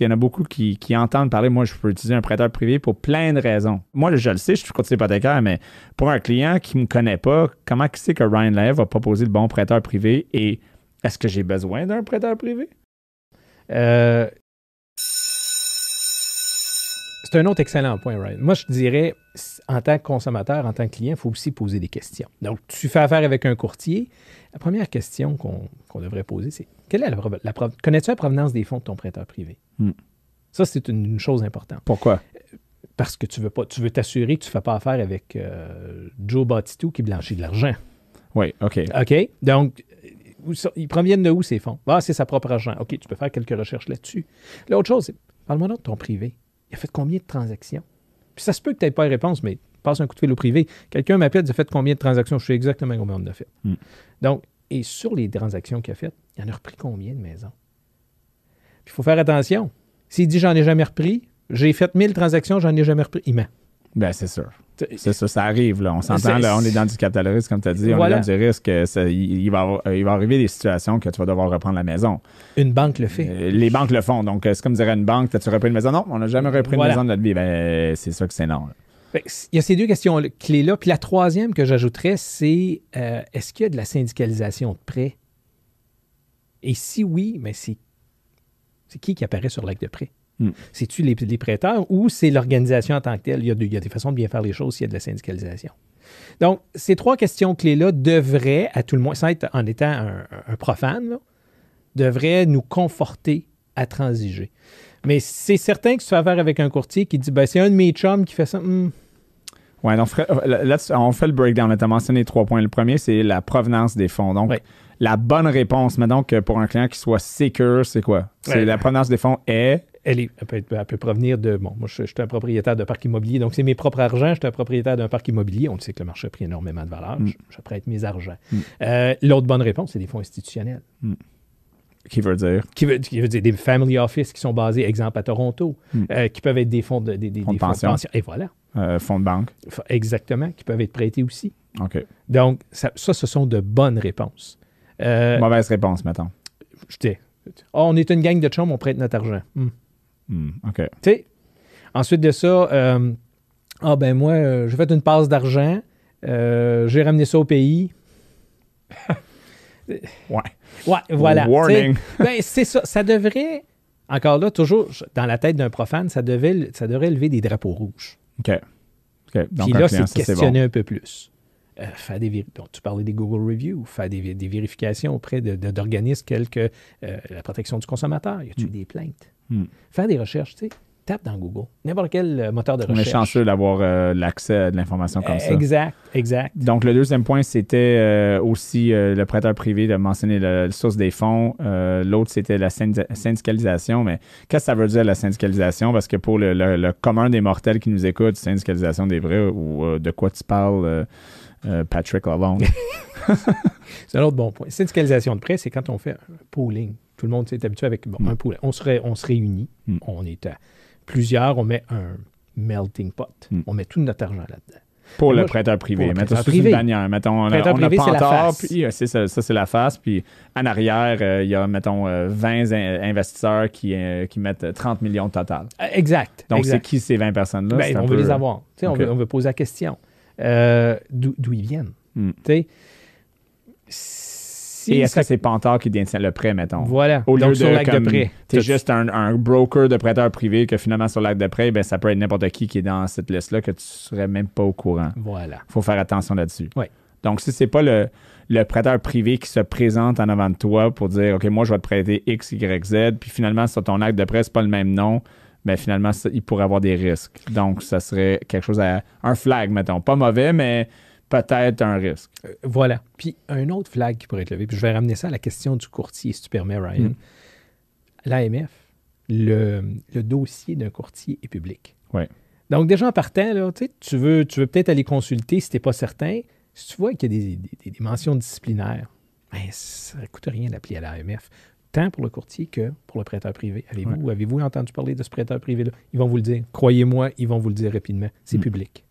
il y en a beaucoup qui, entendent parler, moi, je peux utiliser un prêteur privé pour plein de raisons. Moi, je le sais, je suis courtier hypothécaire, mais pour un client qui ne me connaît pas, comment il que Ryan Lave va proposer le bon prêteur privé et est-ce que j'ai besoin d'un prêteur privé? Euh, c'est un autre excellent point, Ryan. Moi, je dirais, en tant que consommateur, en tant que client, il faut aussi poser des questions. Donc, tu fais affaire avec un courtier. La première question qu'on devrait poser, c'est quelle est la, connais-tu la provenance des fonds de ton prêteur privé? Hmm. Ça, c'est une, chose importante. Pourquoi? Euh, parce que tu veux pas, tu veux t'assurer que tu ne fais pas affaire avec euh, Joe Batitou qui blanchit de l'argent. Oui, OK. OK. Donc, ils proviennent de où ces fonds? Ah, c'est sa propre argent. OK, tu peux faire quelques recherches là-dessus. L'autre chose, c'est parle-moi de ton privé il a fait combien de transactions? Puis ça se peut que tu n'aies pas de réponse, mais passe un coup de fil au privé. Quelqu'un m'appelle, il a fait combien de transactions? Je sais exactement combien on a fait. Hmm. Donc, et sur les transactions qu'il a faites, il en a repris combien de maisons? Puis il faut faire attention. S'il dit j'en ai jamais repris, j'ai fait 1000 transactions, j'en ai jamais repris, il ment. Ben, c'est sûr. C'est ça, ça arrive. On s'entend, on est dans du capitalisme, comme tu as dit, on est dans du risque. Euh, euh, il, va arriver des situations que tu vas devoir reprendre la maison. Une banque le fait. Euh, les banques le font. Donc, c'est comme dirait une banque, as-tu repris une maison? Non, on n'a jamais repris une maison de notre vie. Mais ben, c'est sûr que c'est non. Ben, il y a ces deux questions clés-là. Puis la troisième que j'ajouterais, c'est est-ce qu'il y a de la syndicalisation de prêt? Et si oui, mais ben, c'est qui qui apparaît sur l'acte de prêt? Hmm. C'est-tu les, prêteurs ou c'est l'organisation en tant que telle? Il y, a des façons de bien faire les choses s'il y a de la syndicalisation. Donc, ces trois questions clés-là devraient, à tout le moins, sans être en étant un, profane, devraient nous conforter à transiger. Mais c'est certain que tu fais affaire avec un courtier qui dit ben, c'est un de mes chums qui fait ça. Hmm. Oui, on, euh, on fait le breakdown. Tu as mentionné trois points. Le premier, c'est la provenance des fonds. Donc, la bonne réponse, mais donc, pour un client qui soit secure, c'est quoi? C'est la provenance des fonds est elle, peut provenir de. Bon, moi, je, suis un propriétaire de parc immobilier, donc c'est mes propres argent. Je suis un propriétaire d'un parc immobilier. On sait que le marché a pris énormément de valeur. Mm. Je, prête mes argent. Mm. Euh, l'autre bonne réponse, c'est des fonds institutionnels. Mm. Qui veut dire? Qui veut, dire des family office qui sont basés, exemple, à Toronto, euh, qui peuvent être des fonds de, fonds de, pension. Et voilà. Euh, fonds de banque. Exactement, qui peuvent être prêtés aussi. OK. Donc, ça, ce sont de bonnes réponses. Mauvaise réponse, maintenant. Je dis. Oh, on est une gang de chums, on prête notre argent. Hmm. Hmm, OK. Ensuite de ça, euh, ah ben moi, euh, j'ai fait une passe d'argent, euh, j'ai ramené ça au pays. ouais. Ouais, voilà. Warning. ben, c'est ça. Ça devrait, encore là, toujours dans la tête d'un profane, ça, devait, ça devrait lever des drapeaux rouges. OK. Donc, là, c'est questionner un peu plus. faire des tu parlais des Google Reviews, faire des, vérifications auprès d'organismes de, tels que la protection du consommateur. Y a-t-il hmm. des plaintes? Hmm. Faire des recherches, tu sais. Tape dans Google, n'importe quel euh, moteur de recherche. On est chanceux d'avoir euh, l'accès à de l'information comme ça. Exact, exact. Donc, le deuxième point, c'était euh, aussi le prêteur privé de mentionner la, source des fonds. L'autre, c'était la syndicalisation. Mais qu'est-ce que ça veut dire, la syndicalisation? Parce que pour le, commun des mortels qui nous écoutent, syndicalisation des vrais, ou de quoi tu parles? Patrick Lalonde. c'est un autre bon point. Syndicalisation de prêt, c'est quand on fait un pooling. Tout le monde s'est habitué avec un poulet. On se, on se réunit, mm. on est à plusieurs, on met un melting pot. Mm. On met tout notre argent là-dedans. Pour, le prêteur privé. le prêteur privé. on, puis euh, c'est ça, c'est la face. Puis en arrière, euh, il y a, mettons, 20 euh, investisseurs qui, qui mettent 30 millions total. Exact. Donc, c'est qui ces 20 personnes-là? Ben, on veut les avoir. On, veut, poser la question. D'où ils viennent? Mm. Et est-ce que c'est Pantar qui détient le prêt, mettons? Voilà. Au lieu de, l'acte de prêt. T'es juste un, broker de prêteur privé que finalement, sur l'acte de prêt, ben, ça peut être n'importe qui qui est dans cette liste-là que tu serais même pas au courant. Voilà. Faut faire attention là-dessus. Oui. Donc, si c'est pas le, le prêteur privé qui se présente en avant de toi pour dire OK, moi, je vais te prêter X, Y, Z, puis finalement, sur ton acte de prêt, c'est pas le même nom, mais ben, finalement, il pourrait avoir des risques. Donc, ça serait quelque chose à. un flag, mettons. Pas mauvais, mais peut-être un risque. Euh, voilà. Puis un autre flag qui pourrait être levé, puis je vais ramener ça à la question du courtier, si tu permets, Ryan. Mm. L'AMF, le, dossier d'un courtier est public. Oui. Donc, déjà en partant, là, tu veux, tu veux peut-être aller consulter si tu n'es pas certain. Si tu vois qu'il y a des, des, mentions disciplinaires, ben, ça ne coûte rien d'appeler à l'AMF, tant pour le courtier que pour le prêteur privé. Avez-vous avez-vous entendu parler de ce prêteur privé-là? Ils vont vous le dire. Croyez-moi, ils vont vous le dire rapidement. C'est mm. public.